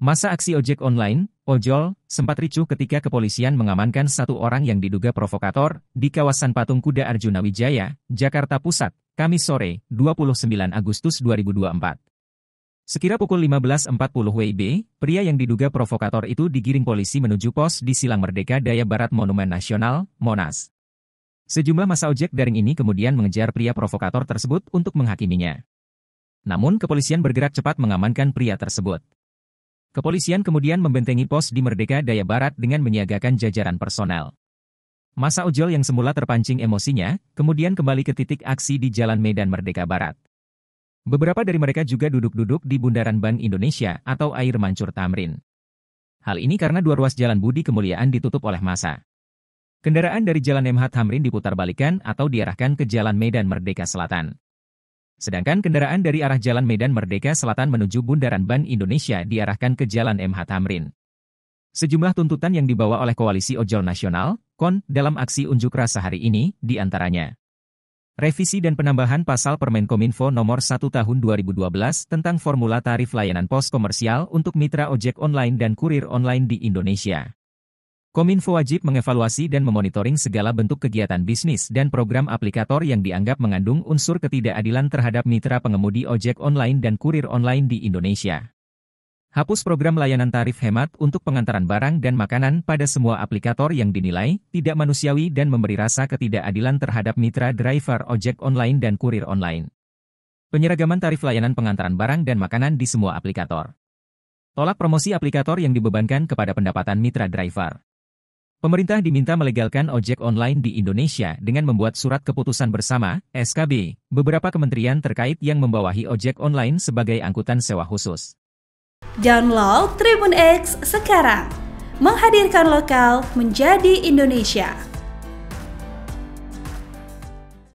Masa aksi ojek online, ojol, sempat ricuh ketika kepolisian mengamankan satu orang yang diduga provokator di kawasan Patung Kuda Arjuna Wijaya, Jakarta Pusat, Kamis sore, 29 Agustus 2024. Sekira pukul 15.40 WIB, pria yang diduga provokator itu digiring polisi menuju pos di Silang Merdeka Daya Barat Monumen Nasional, Monas. Sejumlah masa ojek daring ini kemudian mengejar pria provokator tersebut untuk menghakiminya. Namun kepolisian bergerak cepat mengamankan pria tersebut. Kepolisian kemudian membentengi pos di Merdeka Daya Barat dengan menyiagakan jajaran personel. Masa ojol yang semula terpancing emosinya, kemudian kembali ke titik aksi di Jalan Medan Merdeka Barat. Beberapa dari mereka juga duduk-duduk di Bundaran Bank Indonesia atau air mancur Tamrin. Hal ini karena dua ruas Jalan Budi Kemuliaan ditutup oleh masa. Kendaraan dari Jalan MH Tamrin diputar balikan atau diarahkan ke Jalan Medan Merdeka Selatan. Sedangkan kendaraan dari arah Jalan Medan Merdeka Selatan menuju Bundaran Ban Indonesia diarahkan ke Jalan MH Tamrin. Sejumlah tuntutan yang dibawa oleh Koalisi Ojol Nasional, KON, dalam aksi unjuk rasa hari ini, diantaranya. Revisi dan penambahan pasal Permenkominfo nomor 1 tahun 2012 tentang formula tarif layanan pos komersial untuk mitra ojek online dan kurir online di Indonesia. Kominfo wajib mengevaluasi dan memonitoring segala bentuk kegiatan bisnis dan program aplikator yang dianggap mengandung unsur ketidakadilan terhadap mitra pengemudi ojek online dan kurir online di Indonesia. Hapus program layanan tarif hemat untuk pengantaran barang dan makanan pada semua aplikator yang dinilai tidak manusiawi dan memberi rasa ketidakadilan terhadap mitra driver ojek online dan kurir online. Penyeragaman tarif layanan pengantaran barang dan makanan di semua aplikator. Tolak promosi aplikator yang dibebankan kepada pendapatan mitra driver. Pemerintah diminta melegalkan ojek online di Indonesia dengan membuat surat keputusan bersama (SKB) beberapa kementerian terkait yang membawahi ojek online sebagai angkutan sewa khusus. Download Tribun X sekarang, menghadirkan lokal menjadi Indonesia.